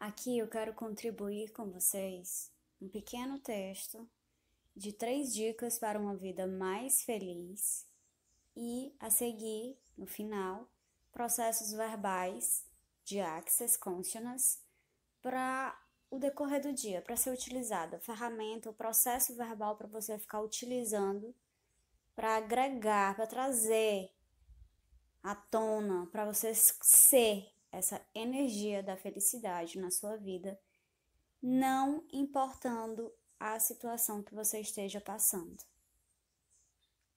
Aqui eu quero contribuir com vocês um pequeno texto de três dicas para uma vida mais feliz e, a seguir, no final, processos verbais de Access Consciousness para o decorrer do dia, para ser utilizada a ferramenta, o processo verbal para você ficar utilizando para agregar, para trazer à tona, para você ser essa energia da felicidade na sua vida, não importando a situação que você esteja passando.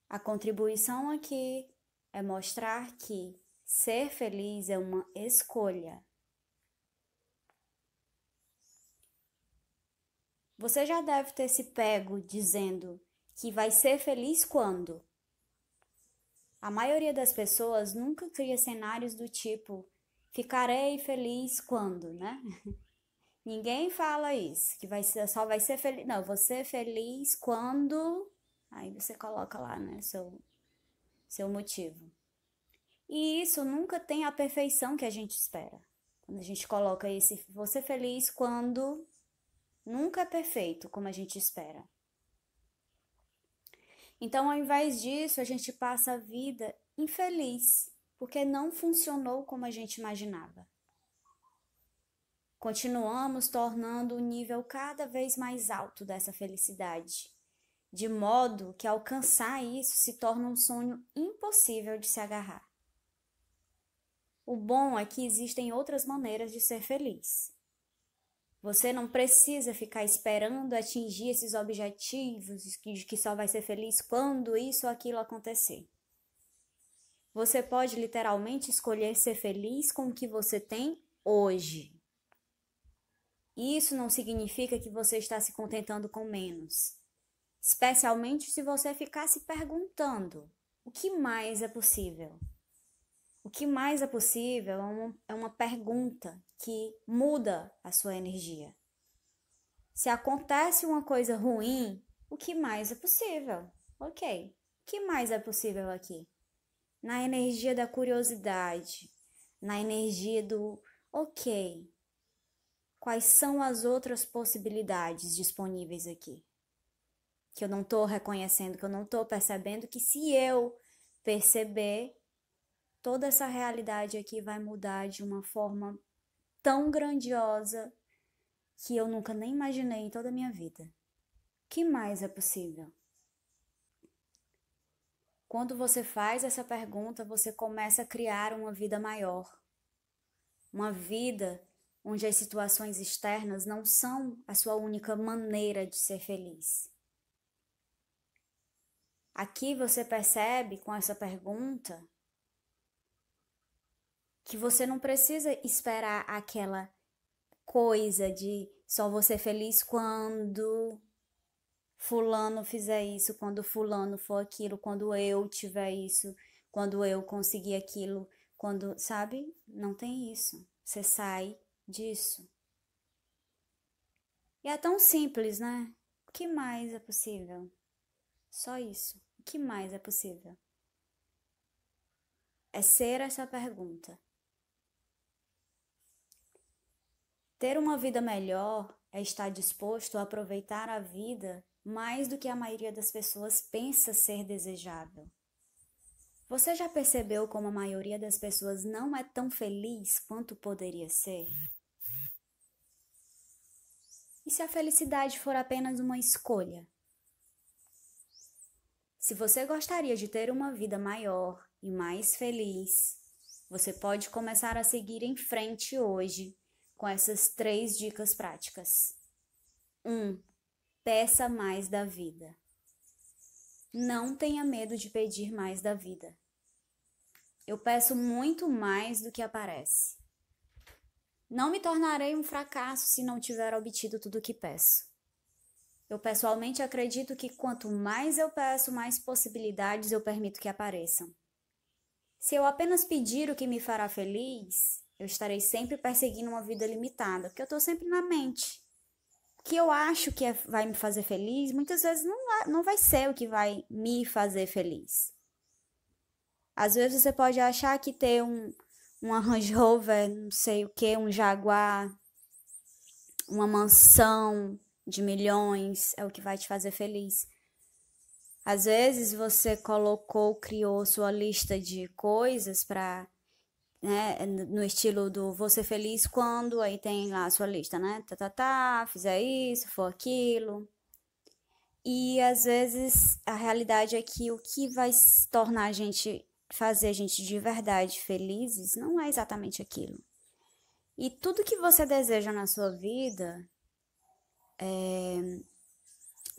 A contribuição aqui é mostrar que ser feliz é uma escolha. Você já deve ter se pego dizendo que vai ser feliz quando? A maioria das pessoas nunca cria cenários do tipo: ficarei feliz quando, né? Ninguém fala isso, que vai ser, só vai ser feliz. Não, você feliz quando. Aí você coloca lá, né, seu, seu motivo. E isso nunca tem a perfeição que a gente espera. Quando a gente coloca esse você feliz quando nunca é perfeito como a gente espera. Então, ao invés disso, a gente passa a vida infeliz porque não funcionou como a gente imaginava. Continuamos tornando o nível cada vez mais alto dessa felicidade, de modo que alcançar isso se torna um sonho impossível de se agarrar. O bom é que existem outras maneiras de ser feliz. Você não precisa ficar esperando atingir esses objetivos de que só vai ser feliz quando isso ou aquilo acontecer. Você pode literalmente escolher ser feliz com o que você tem hoje. Isso não significa que você está se contentando com menos, especialmente se você ficar se perguntando: o que mais é possível? O que mais é possível é uma, é uma pergunta que muda a sua energia. Se acontece uma coisa ruim, o que mais é possível? Ok, o que mais é possível aqui? na energia da curiosidade, na energia do ok. Quais são as outras possibilidades disponíveis aqui? Que eu não estou reconhecendo, que eu não estou percebendo, que se eu perceber, toda essa realidade aqui vai mudar de uma forma tão grandiosa que eu nunca nem imaginei em toda a minha vida. O que mais é possível? Quando você faz essa pergunta, você começa a criar uma vida maior. Uma vida onde as situações externas não são a sua única maneira de ser feliz. Aqui você percebe com essa pergunta que você não precisa esperar aquela coisa de só você feliz quando fulano fizer isso, quando fulano for aquilo, quando eu tiver isso, quando eu conseguir aquilo, quando, sabe? Não tem isso. Você sai disso. E é tão simples, né? O que mais é possível? Só isso. O que mais é possível? É ser essa pergunta. Ter uma vida melhor é estar disposto a aproveitar a vida mais do que a maioria das pessoas pensa ser desejável. Você já percebeu como a maioria das pessoas não é tão feliz quanto poderia ser? E se a felicidade for apenas uma escolha? Se você gostaria de ter uma vida maior e mais feliz, você pode começar a seguir em frente hoje com essas três dicas práticas. 1. Um, peça mais da vida. Não tenha medo de pedir mais da vida. Eu peço muito mais do que aparece. Não me tornarei um fracasso se não tiver obtido tudo o que peço. Eu pessoalmente acredito que quanto mais eu peço, mais possibilidades eu permito que apareçam. Se eu apenas pedir o que me fará feliz, eu estarei sempre perseguindo uma vida limitada, porque eu estou sempre na mente que eu acho que é, vai me fazer feliz, muitas vezes não, vai, não vai ser o que vai me fazer feliz. Às vezes você pode achar que ter um, um Range Rover, não sei o que, um Jaguar, uma mansão de milhões é o que vai te fazer feliz. Às vezes você colocou, criou sua lista de coisas para né, no estilo do você feliz quando, aí tem lá a sua lista, né? Tá, tá, tá, fizer é isso, for aquilo. E às vezes a realidade é que o que vai tornar a gente, fazer a gente de verdade felizes, não é exatamente aquilo. E tudo que você deseja na sua vida, é,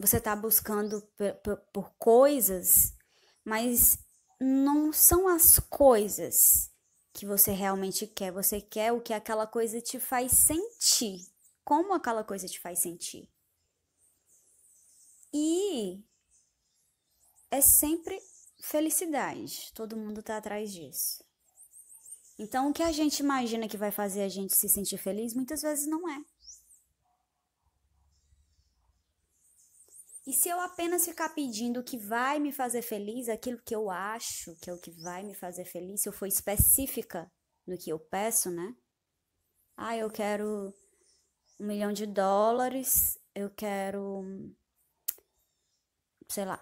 você tá buscando por, por, por coisas, mas não são as coisas que você realmente quer. Você quer o que aquela coisa te faz sentir. Como aquela coisa te faz sentir. E é sempre felicidade. Todo mundo tá atrás disso. Então, o que a gente imagina que vai fazer a gente se sentir feliz, muitas vezes não é. E se eu apenas ficar pedindo o que vai me fazer feliz, aquilo que eu acho que é o que vai me fazer feliz, se eu for específica no que eu peço, né? Ah, eu quero um milhão de dólares, eu quero, sei lá,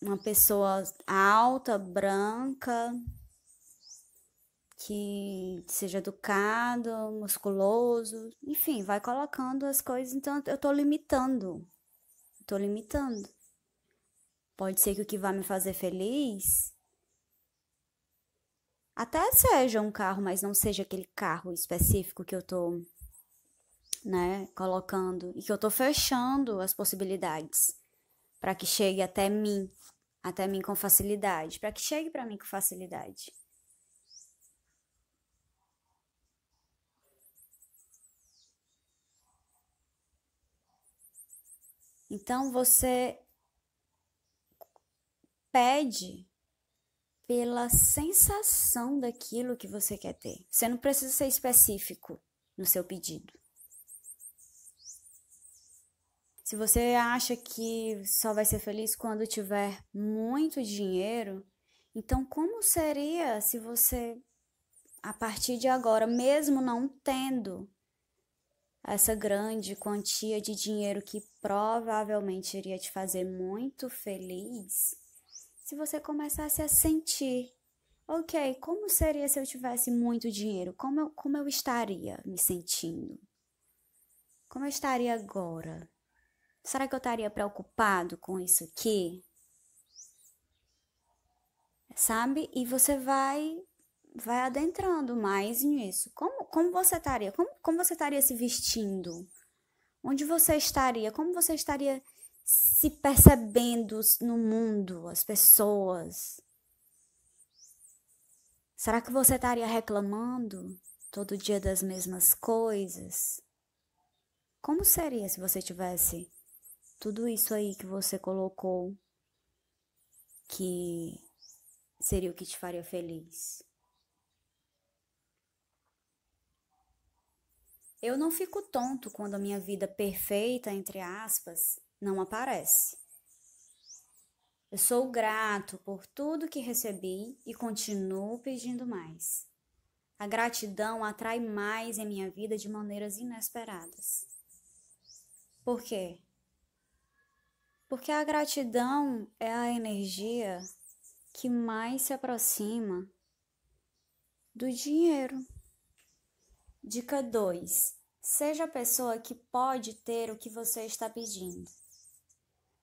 uma pessoa alta, branca, que seja educado, musculoso, enfim, vai colocando as coisas. Então eu tô limitando Tô limitando. Pode ser que o que vai me fazer feliz até seja um carro, mas não seja aquele carro específico que eu tô, né, colocando e que eu tô fechando as possibilidades para que chegue até mim, até mim com facilidade, para que chegue para mim com facilidade. Então você pede pela sensação daquilo que você quer ter. Você não precisa ser específico no seu pedido. Se você acha que só vai ser feliz quando tiver muito dinheiro, então como seria se você, a partir de agora, mesmo não tendo, essa grande quantia de dinheiro que provavelmente iria te fazer muito feliz, se você começasse a sentir, ok, como seria se eu tivesse muito dinheiro? Como eu, como eu estaria me sentindo? Como eu estaria agora? Será que eu estaria preocupado com isso aqui? Sabe? E você vai vai adentrando mais nisso. Como, como você estaria? Como, como você estaria se vestindo? Onde você estaria? Como você estaria se percebendo no mundo, as pessoas? Será que você estaria reclamando todo dia das mesmas coisas? Como seria se você tivesse tudo isso aí que você colocou que seria o que te faria feliz? Eu não fico tonto quando a minha vida perfeita, entre aspas, não aparece. Eu sou grato por tudo que recebi e continuo pedindo mais. A gratidão atrai mais em minha vida de maneiras inesperadas. Por quê? Porque a gratidão é a energia que mais se aproxima do dinheiro. Dica 2. Seja a pessoa que pode ter o que você está pedindo.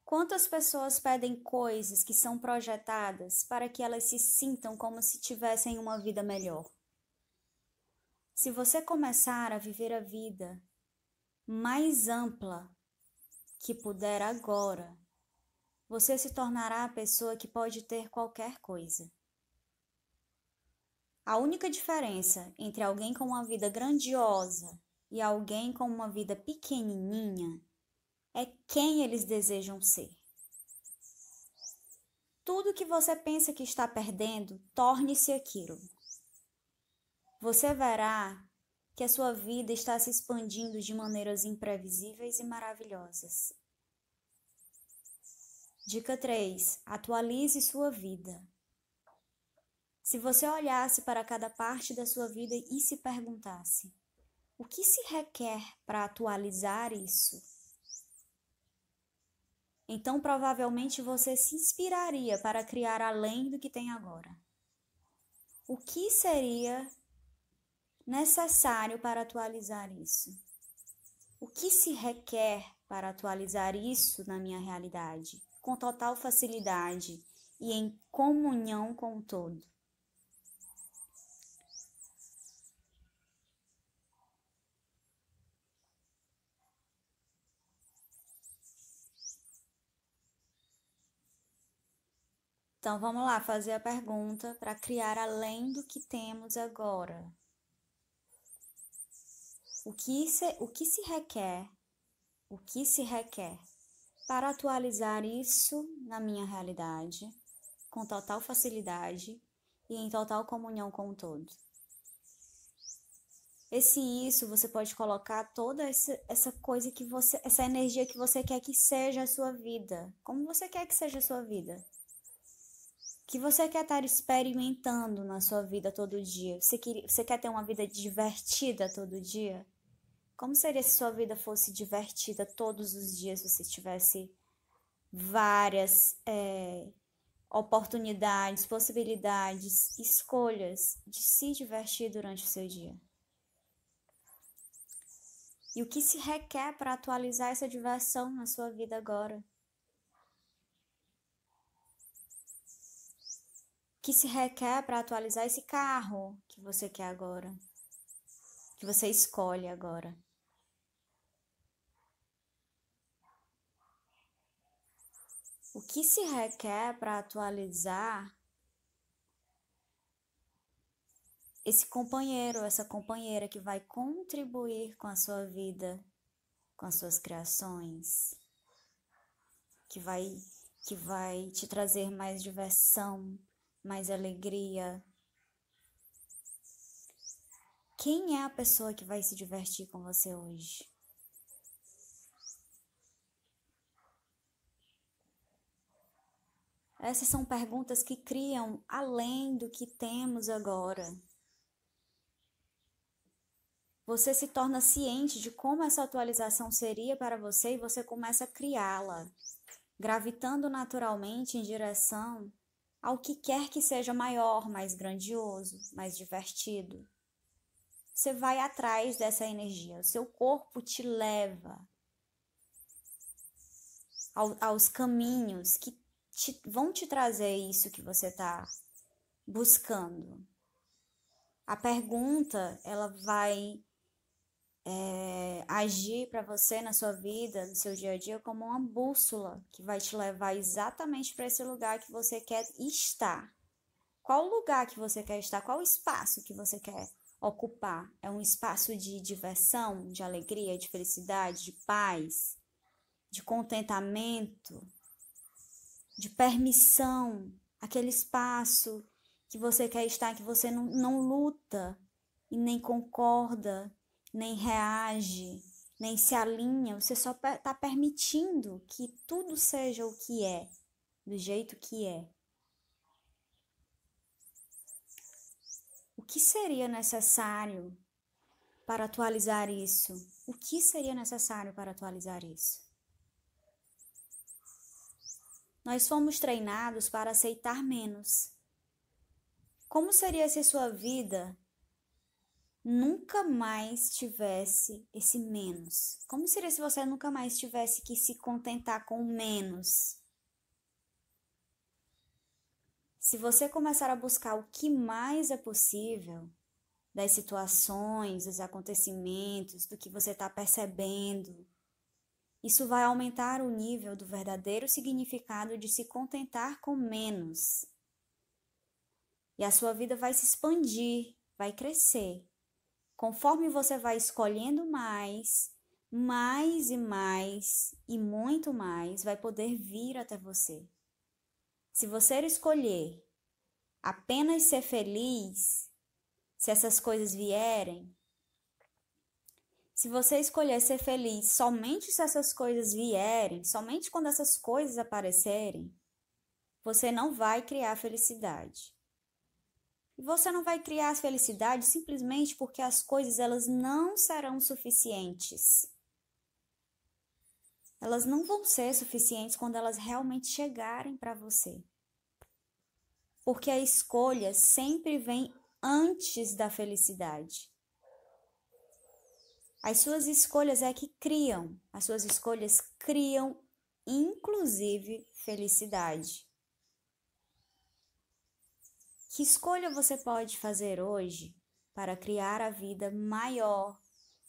Quantas pessoas pedem coisas que são projetadas para que elas se sintam como se tivessem uma vida melhor? Se você começar a viver a vida mais ampla que puder agora, você se tornará a pessoa que pode ter qualquer coisa. A única diferença entre alguém com uma vida grandiosa e alguém com uma vida pequenininha é quem eles desejam ser. Tudo que você pensa que está perdendo, torne-se aquilo. Você verá que a sua vida está se expandindo de maneiras imprevisíveis e maravilhosas. Dica 3: atualize sua vida. Se você olhasse para cada parte da sua vida e se perguntasse: o que se requer para atualizar isso? Então, provavelmente você se inspiraria para criar além do que tem agora. O que seria necessário para atualizar isso? O que se requer para atualizar isso na minha realidade? Com total facilidade e em comunhão com o todo. Então vamos lá fazer a pergunta para criar além do que temos agora. O que, se, o que se requer? O que se requer para atualizar isso na minha realidade com total facilidade e em total comunhão com o todo? Esse isso você pode colocar toda essa, essa coisa que você, essa energia que você quer que seja a sua vida. Como você quer que seja a sua vida? que você quer estar experimentando na sua vida todo dia? Você quer, você quer ter uma vida divertida todo dia? Como seria se sua vida fosse divertida todos os dias, se você tivesse várias é, oportunidades, possibilidades, escolhas de se divertir durante o seu dia? E o que se requer para atualizar essa diversão na sua vida agora? que se requer para atualizar esse carro que você quer agora, que você escolhe agora. O que se requer para atualizar esse companheiro, essa companheira que vai contribuir com a sua vida, com as suas criações, que vai que vai te trazer mais diversão, mais alegria. Quem é a pessoa que vai se divertir com você hoje? Essas são perguntas que criam além do que temos agora. Você se torna ciente de como essa atualização seria para você e você começa a criá-la, gravitando naturalmente em direção ao que quer que seja maior, mais grandioso, mais divertido. Você vai atrás dessa energia, o seu corpo te leva ao, aos caminhos que te, vão te trazer isso que você está buscando. A pergunta, ela vai é, agir para você na sua vida, no seu dia a dia, como uma bússola que vai te levar exatamente para esse lugar que você quer estar. Qual lugar que você quer estar? Qual espaço que você quer ocupar? É um espaço de diversão, de alegria, de felicidade, de paz, de contentamento, de permissão, aquele espaço que você quer estar, que você não, não luta e nem concorda nem reage, nem se alinha, você só está permitindo que tudo seja o que é, do jeito que é. O que seria necessário para atualizar isso? O que seria necessário para atualizar isso? Nós fomos treinados para aceitar menos. Como seria se sua vida nunca mais tivesse esse menos? Como seria se você nunca mais tivesse que se contentar com menos? Se você começar a buscar o que mais é possível das situações, dos acontecimentos, do que você está percebendo, isso vai aumentar o nível do verdadeiro significado de se contentar com menos. E a sua vida vai se expandir, vai crescer. Conforme você vai escolhendo mais, mais e mais e muito mais vai poder vir até você. Se você escolher apenas ser feliz, se essas coisas vierem, se você escolher ser feliz somente se essas coisas vierem, somente quando essas coisas aparecerem, você não vai criar felicidade. E você não vai criar felicidade simplesmente porque as coisas elas não serão suficientes. Elas não vão ser suficientes quando elas realmente chegarem para você. Porque a escolha sempre vem antes da felicidade. As suas escolhas é que criam, as suas escolhas criam inclusive felicidade. Que escolha você pode fazer hoje para criar a vida maior,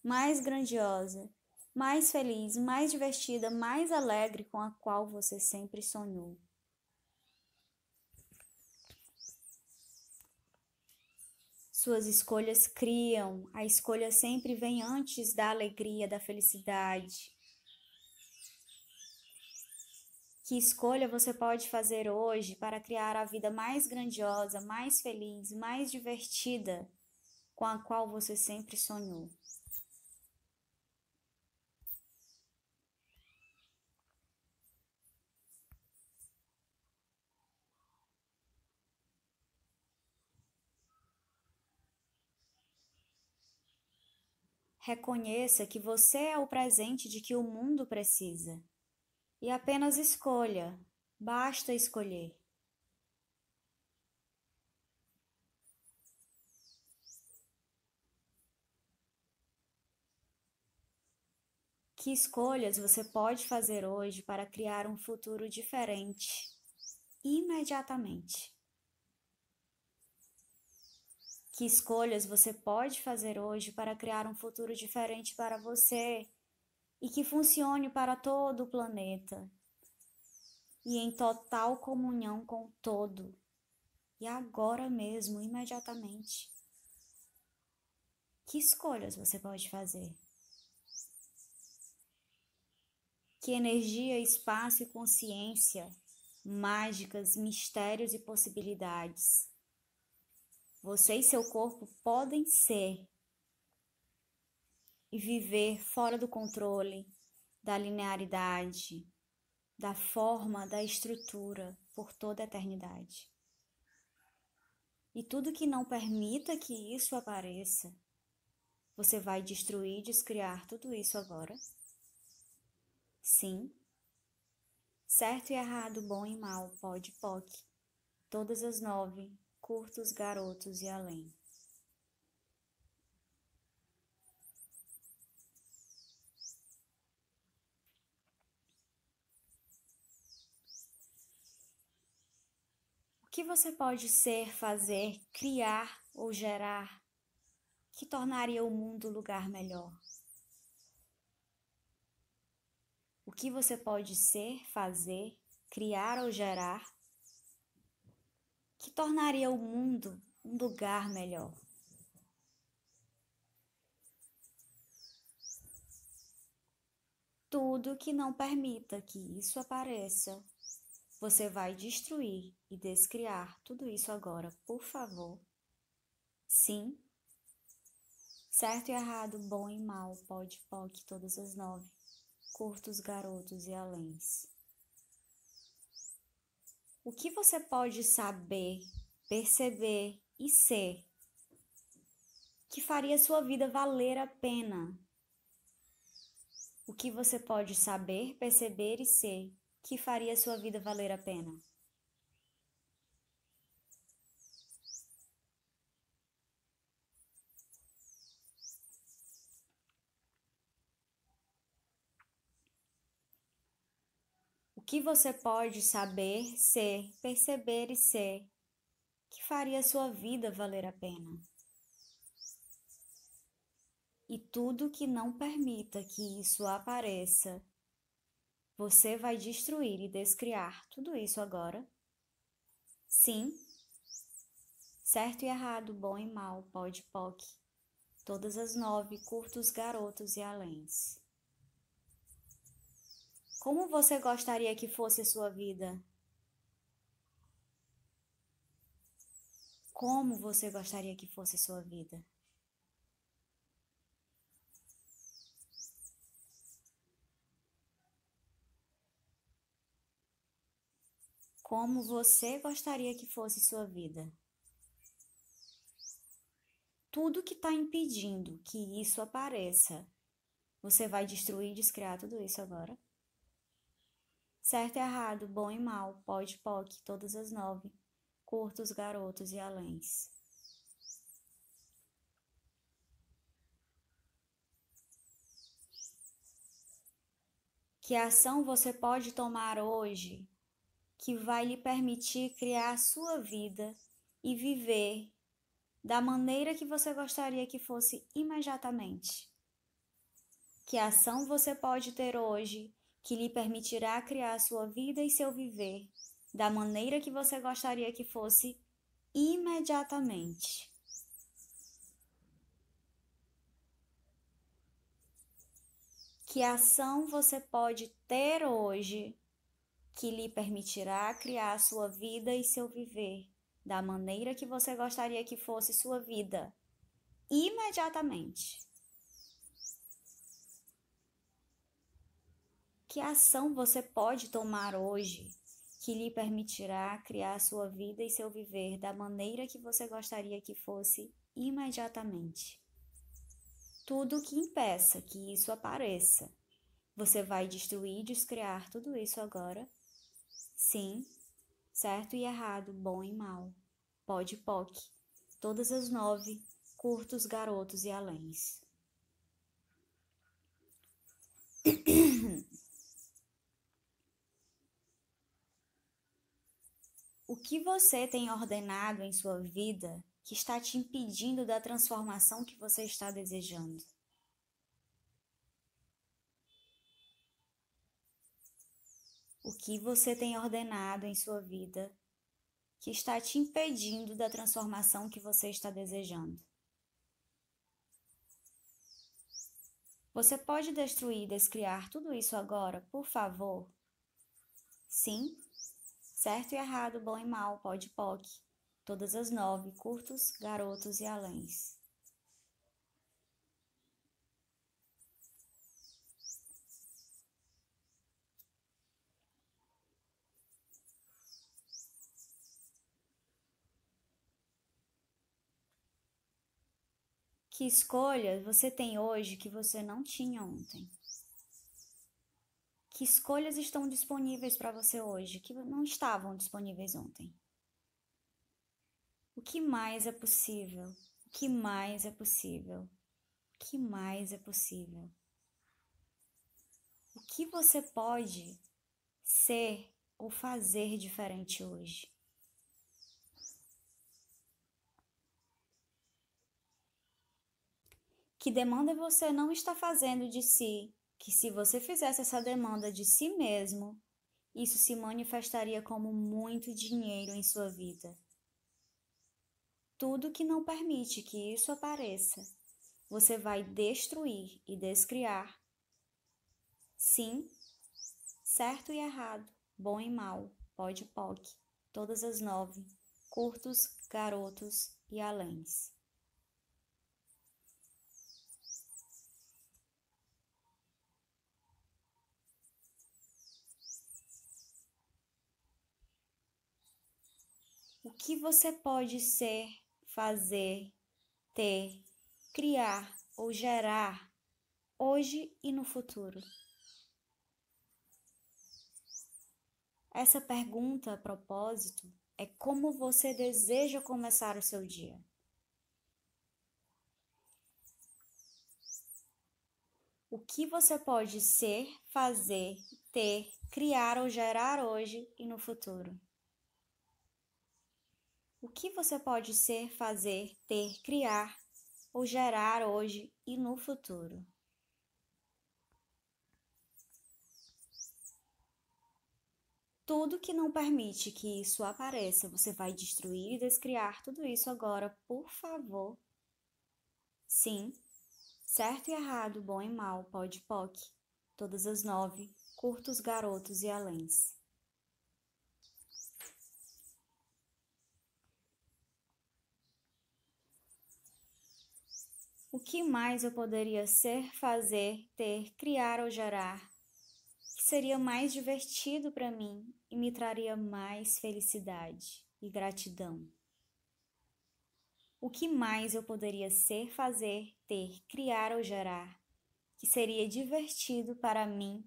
mais grandiosa, mais feliz, mais divertida, mais alegre com a qual você sempre sonhou? Suas escolhas criam, a escolha sempre vem antes da alegria, da felicidade. Que escolha você pode fazer hoje para criar a vida mais grandiosa, mais feliz, mais divertida com a qual você sempre sonhou? Reconheça que você é o presente de que o mundo precisa. E apenas escolha, basta escolher. Que escolhas você pode fazer hoje para criar um futuro diferente imediatamente? Que escolhas você pode fazer hoje para criar um futuro diferente para você e que funcione para todo o planeta e em total comunhão com o todo, e agora mesmo, imediatamente. Que escolhas você pode fazer? Que energia, espaço e consciência, mágicas, mistérios e possibilidades você e seu corpo podem ser e viver fora do controle, da linearidade, da forma, da estrutura por toda a eternidade. E tudo que não permita que isso apareça, você vai destruir, descriar tudo isso agora? Sim. Certo e errado, bom e mal, pode, poque. Todas as nove, curtos, garotos e além. que você pode ser, fazer, criar ou gerar que tornaria o mundo um lugar melhor? O que você pode ser, fazer, criar ou gerar que tornaria o mundo um lugar melhor? Tudo que não permita que isso apareça você vai destruir e descriar tudo isso agora, por favor. Sim. Certo e errado, bom e mal, pode POC, todas as nove. Curtos, garotos e aléns. O que você pode saber, perceber e ser que faria sua vida valer a pena? O que você pode saber, perceber e ser que faria sua vida valer a pena? O que você pode saber, ser, perceber e ser que faria sua vida valer a pena? e tudo que não permita que isso apareça você vai destruir e descriar tudo isso agora? Sim. Certo e errado, bom e mal, pó de poque. Todas as nove, curtos garotos e aléns. Como você gostaria que fosse a sua vida? Como você gostaria que fosse a sua vida? Como você gostaria que fosse sua vida? Tudo que está impedindo que isso apareça, você vai destruir e descriar tudo isso agora? Certo e errado, bom e mal, pode, pode, todas as nove, curtos, garotos e aléns. Que ação você pode tomar hoje que vai lhe permitir criar a sua vida e viver da maneira que você gostaria que fosse imediatamente. Que ação você pode ter hoje que lhe permitirá criar a sua vida e seu viver da maneira que você gostaria que fosse imediatamente. Que ação você pode ter hoje que lhe permitirá criar sua vida e seu viver da maneira que você gostaria que fosse sua vida, imediatamente. Que ação você pode tomar hoje que lhe permitirá criar sua vida e seu viver da maneira que você gostaria que fosse imediatamente? Tudo que impeça que isso apareça. Você vai destruir e descriar tudo isso agora Sim, certo e errado, bom e mal, pode e todas as nove, curtos, garotos e aléns. O que você tem ordenado em sua vida que está te impedindo da transformação que você está desejando? o que você tem ordenado em sua vida que está te impedindo da transformação que você está desejando. Você pode destruir e descriar tudo isso agora, por favor? Sim, certo e errado, bom e mal, pode poque. todas as nove, curtos, garotos e aléns. Que escolhas você tem hoje que você não tinha ontem? Que escolhas estão disponíveis para você hoje que não estavam disponíveis ontem? O que mais é possível? O que mais é possível? O que mais é possível? O que você pode ser ou fazer diferente hoje? Que demanda você não está fazendo de si? Que se você fizesse essa demanda de si mesmo, isso se manifestaria como muito dinheiro em sua vida. Tudo que não permite que isso apareça, você vai destruir e descriar. Sim, certo e errado, bom e mal, pode e poque, todas as nove, curtos, garotos e aléns. o que você pode ser, fazer, ter, criar ou gerar hoje e no futuro? Essa pergunta, a propósito, é como você deseja começar o seu dia. O que você pode ser, fazer, ter, criar ou gerar hoje e no futuro? O que você pode ser, fazer, ter, criar ou gerar hoje e no futuro? Tudo que não permite que isso apareça, você vai destruir e descriar tudo isso agora, por favor. Sim, certo e errado, bom e mal, pode poque, todas as nove, curtos, garotos e aléns. O que mais eu poderia ser, fazer, ter, criar ou gerar? Que seria mais divertido para mim e me traria mais felicidade e gratidão. O que mais eu poderia ser, fazer, ter, criar ou gerar? Que seria divertido para mim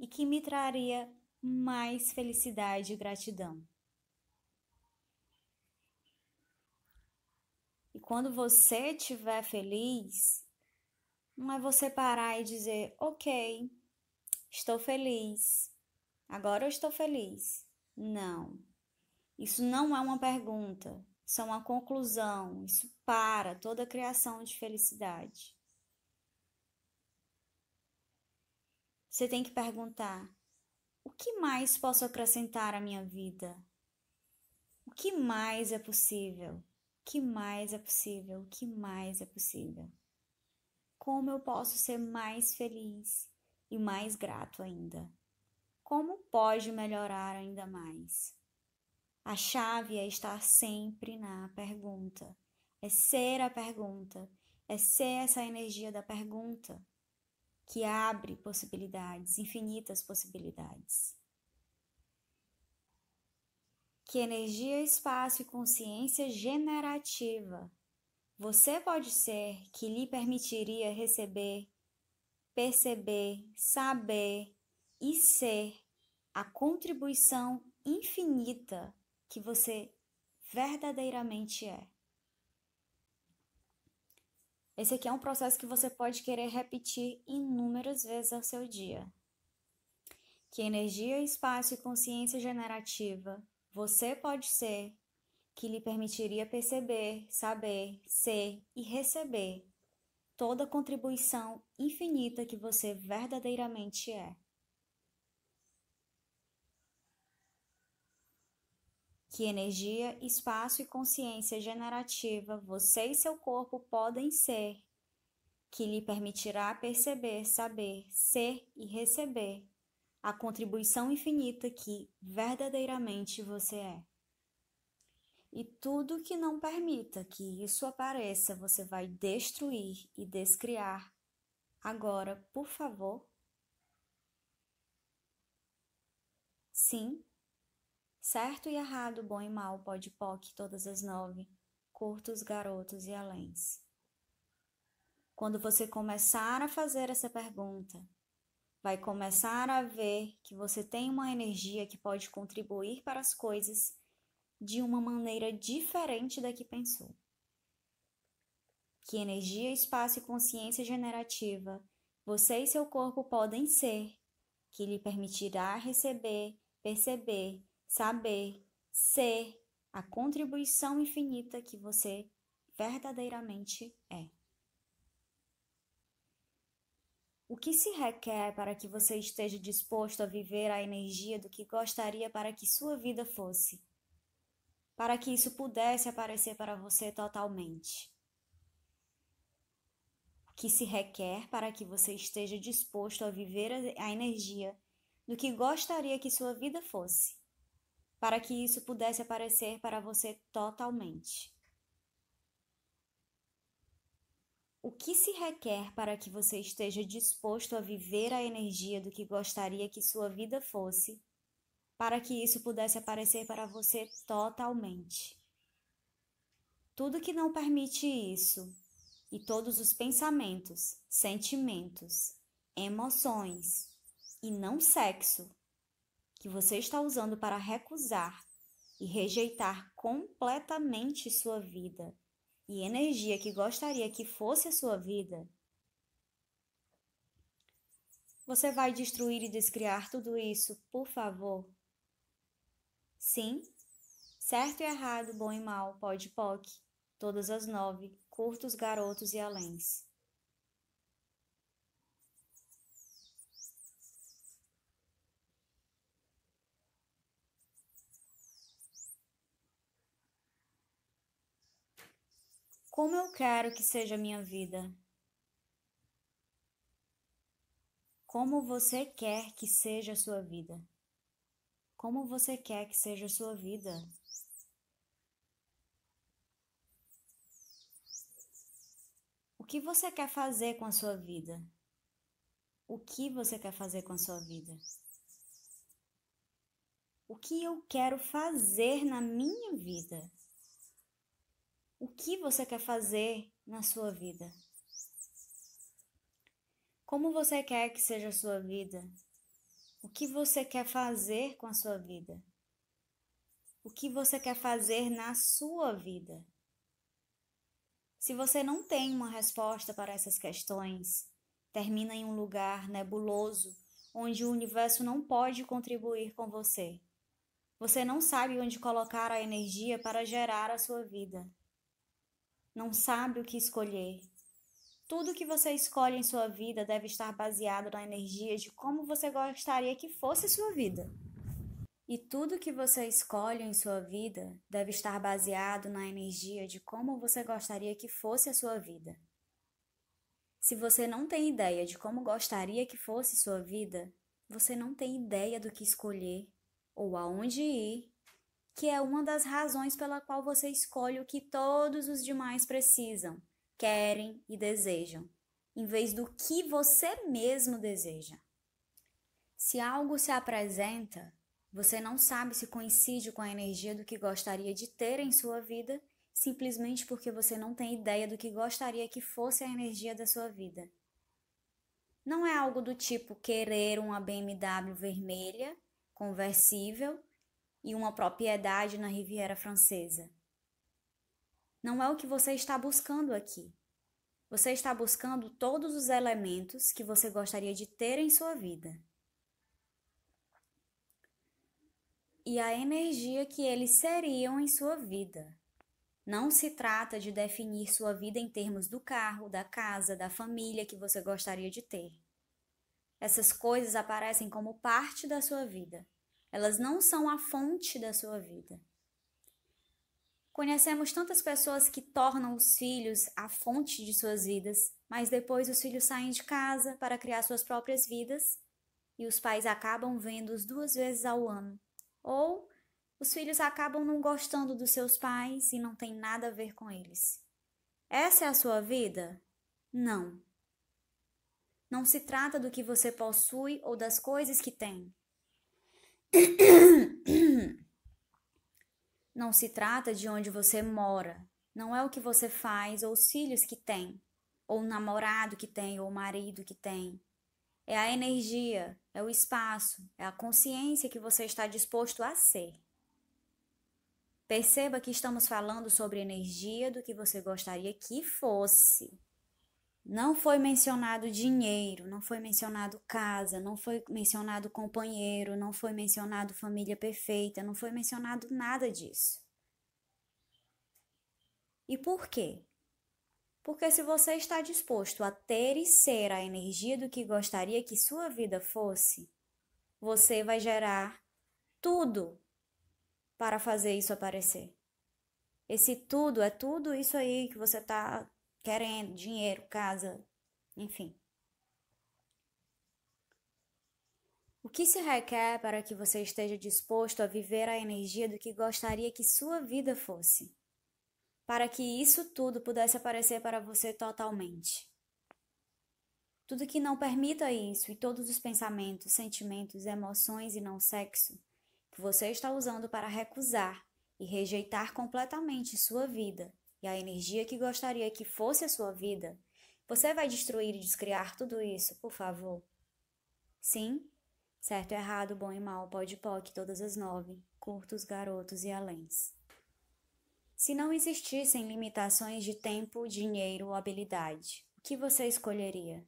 e que me traria mais felicidade e gratidão. E quando você estiver feliz, não é você parar e dizer, ok, estou feliz, agora eu estou feliz. Não. Isso não é uma pergunta, isso é uma conclusão, isso para toda a criação de felicidade. Você tem que perguntar: o que mais posso acrescentar à minha vida? O que mais é possível? que mais é possível? O que mais é possível? Como eu posso ser mais feliz e mais grato ainda? Como pode melhorar ainda mais? A chave é estar sempre na pergunta, é ser a pergunta, é ser essa energia da pergunta que abre possibilidades, infinitas possibilidades que energia, espaço e consciência generativa você pode ser que lhe permitiria receber, perceber, saber e ser a contribuição infinita que você verdadeiramente é. Esse aqui é um processo que você pode querer repetir inúmeras vezes ao seu dia. Que energia, espaço e consciência generativa você pode ser, que lhe permitiria perceber, saber, ser e receber toda a contribuição infinita que você verdadeiramente é. Que energia, espaço e consciência generativa você e seu corpo podem ser, que lhe permitirá perceber, saber, ser e receber a contribuição infinita que verdadeiramente você é. E tudo que não permita que isso apareça, você vai destruir e descriar. Agora, por favor. Sim. Certo e errado, bom e mal, pode poque todas as nove, curtos, garotos e aléns. Quando você começar a fazer essa pergunta, vai começar a ver que você tem uma energia que pode contribuir para as coisas de uma maneira diferente da que pensou. Que energia, espaço e consciência generativa você e seu corpo podem ser, que lhe permitirá receber, perceber, saber, ser a contribuição infinita que você verdadeiramente é. O que se requer para que você esteja disposto a viver a energia do que gostaria para que sua vida fosse? Para que isso pudesse aparecer para você totalmente? O que se requer para que você esteja disposto a viver a energia do que gostaria que sua vida fosse? Para que isso pudesse aparecer para você totalmente? O que se requer para que você esteja disposto a viver a energia do que gostaria que sua vida fosse, para que isso pudesse aparecer para você totalmente? Tudo que não permite isso, e todos os pensamentos, sentimentos, emoções e não sexo que você está usando para recusar e rejeitar completamente sua vida e energia que gostaria que fosse a sua vida, você vai destruir e descriar tudo isso, por favor? Sim, certo e errado, bom e mal, pode poc, todas as nove, curtos, garotos e aléns. Como eu quero que seja a minha vida? Como você quer que seja a sua vida? Como você quer que seja a sua vida? O que você quer fazer com a sua vida? O que você quer fazer com a sua vida? O que eu quero fazer na minha vida? o que você quer fazer na sua vida. Como você quer que seja a sua vida? O que você quer fazer com a sua vida? O que você quer fazer na sua vida? Se você não tem uma resposta para essas questões, termina em um lugar nebuloso onde o universo não pode contribuir com você. Você não sabe onde colocar a energia para gerar a sua vida não sabe o que escolher. Tudo que você escolhe em sua vida deve estar baseado na energia de como você gostaria que fosse sua vida. E tudo que você escolhe em sua vida deve estar baseado na energia de como você gostaria que fosse a sua vida. Se você não tem ideia de como gostaria que fosse sua vida, você não tem ideia do que escolher, ou aonde ir, que é uma das razões pela qual você escolhe o que todos os demais precisam, querem e desejam, em vez do que você mesmo deseja. Se algo se apresenta, você não sabe se coincide com a energia do que gostaria de ter em sua vida, simplesmente porque você não tem ideia do que gostaria que fosse a energia da sua vida. Não é algo do tipo querer uma BMW vermelha, conversível, e uma propriedade na Riviera Francesa. Não é o que você está buscando aqui. Você está buscando todos os elementos que você gostaria de ter em sua vida. E a energia que eles seriam em sua vida. Não se trata de definir sua vida em termos do carro, da casa, da família que você gostaria de ter. Essas coisas aparecem como parte da sua vida. Elas não são a fonte da sua vida. Conhecemos tantas pessoas que tornam os filhos a fonte de suas vidas, mas depois os filhos saem de casa para criar suas próprias vidas e os pais acabam vendo-os duas vezes ao ano. Ou os filhos acabam não gostando dos seus pais e não tem nada a ver com eles. Essa é a sua vida? Não. Não se trata do que você possui ou das coisas que tem. Não se trata de onde você mora, não é o que você faz ou os filhos que tem, ou o namorado que tem, ou o marido que tem. É a energia, é o espaço, é a consciência que você está disposto a ser. Perceba que estamos falando sobre energia do que você gostaria que fosse. Não foi mencionado dinheiro, não foi mencionado casa, não foi mencionado companheiro, não foi mencionado família perfeita, não foi mencionado nada disso. E por quê? Porque se você está disposto a ter e ser a energia do que gostaria que sua vida fosse, você vai gerar tudo para fazer isso aparecer. Esse tudo é tudo isso aí que você está querendo dinheiro, casa, enfim. O que se requer para que você esteja disposto a viver a energia do que gostaria que sua vida fosse? Para que isso tudo pudesse aparecer para você totalmente. Tudo que não permita isso e todos os pensamentos, sentimentos, emoções e não sexo que você está usando para recusar e rejeitar completamente sua vida e a energia que gostaria que fosse a sua vida, você vai destruir e descriar tudo isso, por favor. Sim, certo, errado, bom e mal, pode poc, todas as nove, curtos, garotos e além. Se não existissem limitações de tempo, dinheiro ou habilidade, o que você escolheria?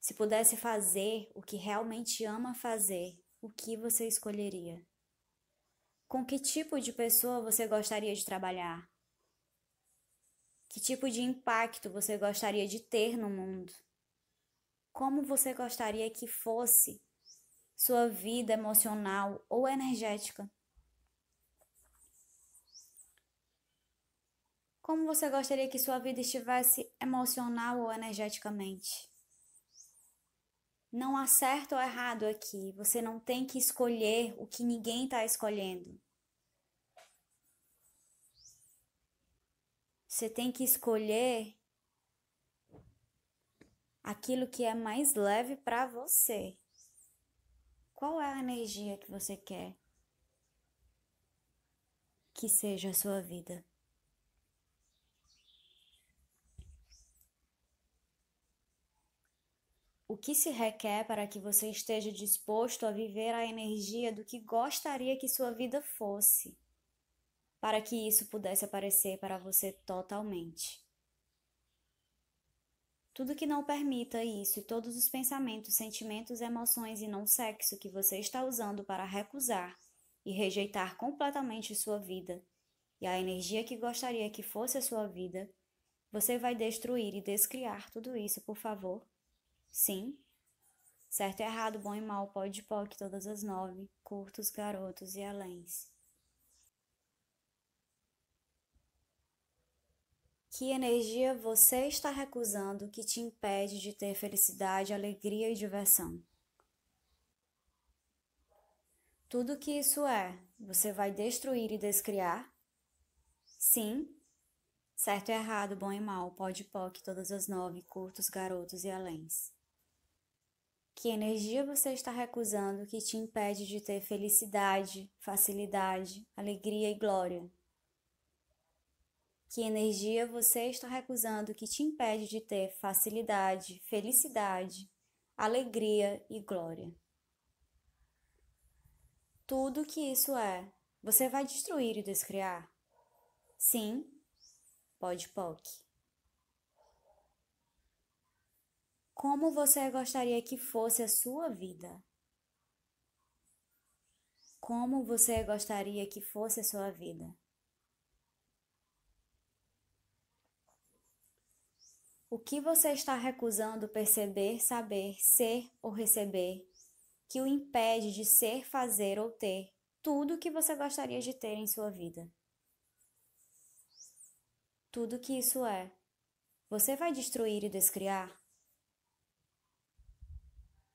Se pudesse fazer o que realmente ama fazer, o que você escolheria? Com que tipo de pessoa você gostaria de trabalhar? Que tipo de impacto você gostaria de ter no mundo? Como você gostaria que fosse sua vida emocional ou energética? Como você gostaria que sua vida estivesse emocional ou energeticamente? Não há certo ou errado aqui. Você não tem que escolher o que ninguém está escolhendo. Você tem que escolher aquilo que é mais leve para você. Qual é a energia que você quer que seja a sua vida? O que se requer para que você esteja disposto a viver a energia do que gostaria que sua vida fosse? para que isso pudesse aparecer para você totalmente. Tudo que não permita isso e todos os pensamentos, sentimentos, emoções e não sexo que você está usando para recusar e rejeitar completamente sua vida e a energia que gostaria que fosse a sua vida, você vai destruir e descriar tudo isso, por favor? Sim? Certo, errado, bom e mal, pó pó que todas as nove, curtos, garotos e aléns. Que energia você está recusando que te impede de ter felicidade, alegria e diversão? Tudo que isso é, você vai destruir e descriar? Sim. Certo e errado, bom e mal, pode POC, todas as nove, curtos, garotos e aléns. Que energia você está recusando que te impede de ter felicidade, facilidade, alegria e glória? Que energia você está recusando que te impede de ter facilidade, felicidade, alegria e glória? Tudo que isso é, você vai destruir e descriar? Sim, pode POC. Como você gostaria que fosse a sua vida? Como você gostaria que fosse a sua vida? O que você está recusando perceber, saber, ser ou receber, que o impede de ser, fazer ou ter tudo o que você gostaria de ter em sua vida? Tudo que isso é, você vai destruir e descriar?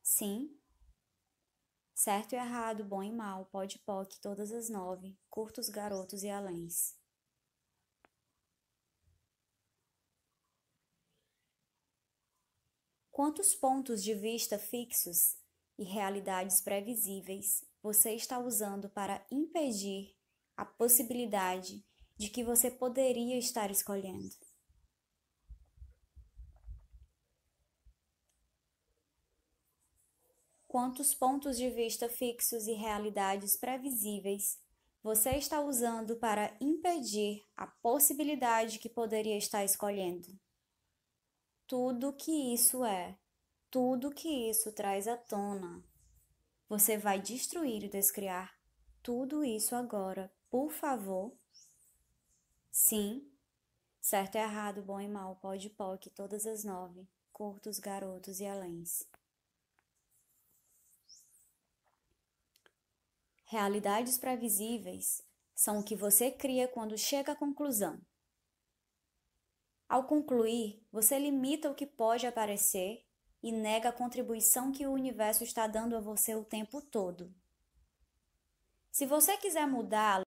Sim. Certo e errado, bom e mal, pode poc, todas as nove, curtos, garotos e aléns. Quantos pontos de vista fixos e realidades previsíveis você está usando para impedir a possibilidade de que você poderia estar escolhendo? Quantos pontos de vista fixos e realidades previsíveis você está usando para impedir a possibilidade que poderia estar escolhendo? tudo que isso é, tudo que isso traz à tona. Você vai destruir e descriar tudo isso agora, por favor? Sim. Certo e errado, bom e mal, pode poc, todas as nove, curtos, garotos e aléns. Realidades previsíveis são o que você cria quando chega à conclusão ao concluir, você limita o que pode aparecer e nega a contribuição que o universo está dando a você o tempo todo. Se você quiser mudá-lo,